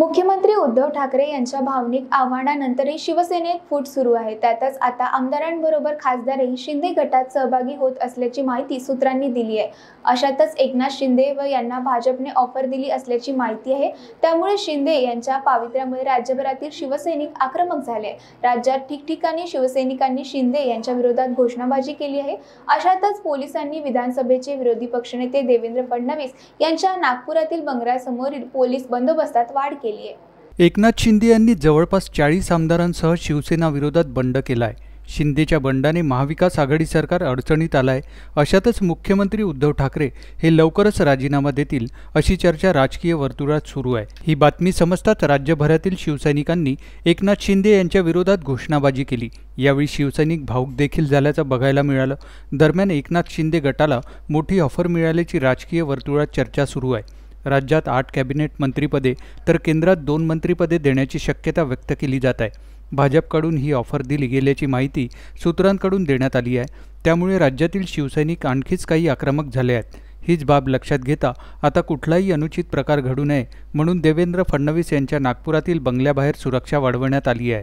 मुख्यमंत्री उद्धव ठाकरे यांच्या भावनिक आव्हानानंतरही शिवसेनेत फूट सुरू आहे त्यातच आता आमदारांबरोबर खासदारही शिंदे गटात सहभागी होत असल्याची माहिती सूत्रांनी दिली आहे अशातच एकनाथ शिंदे व यांना भाजपने ऑफर दिली असल्याची माहिती आहे त्यामुळे शिंदे यांच्या पावित्र्यामुळे राज्यभरातील शिवसैनिक आक्रमक झाले राज्यात ठिकठिकाणी शिवसैनिकांनी शिंदे यांच्या विरोधात घोषणाबाजी केली आहे अशातच पोलिसांनी विधानसभेचे विरोधी पक्षनेते देवेंद्र फडणवीस यांच्या नागपुरातील बंगरासमोरील पोलीस बंदोबस्तात वाढ केली केली आहे एकनाथ शिंदे यांनी जवळपास चाळीस आमदारांसह शिवसेना विरोधात बंड केला आहे शिंदेच्या बंडाने महाविकास आघाडी सरकार अडचणीत आलाय आहे अशातच मुख्यमंत्री उद्धव ठाकरे हे लवकरच राजीनामा देतील अशी चर्चा राजकीय वर्तुळात सुरू आहे ही बातमी समजताच राज्यभरातील शिवसैनिकांनी एकनाथ शिंदे यांच्या विरोधात घोषणाबाजी केली यावेळी शिवसैनिक भाऊक देखील झाल्याचं बघायला मिळालं दरम्यान एकनाथ शिंदे गटाला मोठी ऑफर मिळाल्याची राजकीय वर्तुळात चर्चा सुरू आहे राज्यात आठ कॅबिनेट मंत्रीपदे तर केंद्रात दोन मंत्रीपदे देण्याची शक्यता व्यक्त केली जात आहे भाजपकडून ही ऑफर दिली गेल्याची माहिती सूत्रांकडून देण्यात आली आहे त्यामुळे राज्यातील शिवसैनिक आणखीच काही आक्रमक झाले आहेत हीच बाब लक्षात घेता आता कुठलाही अनुचित प्रकार घडू नये म्हणून देवेंद्र फडणवीस यांच्या नागपुरातील बंगल्याबाहेर सुरक्षा वाढवण्यात आली आहे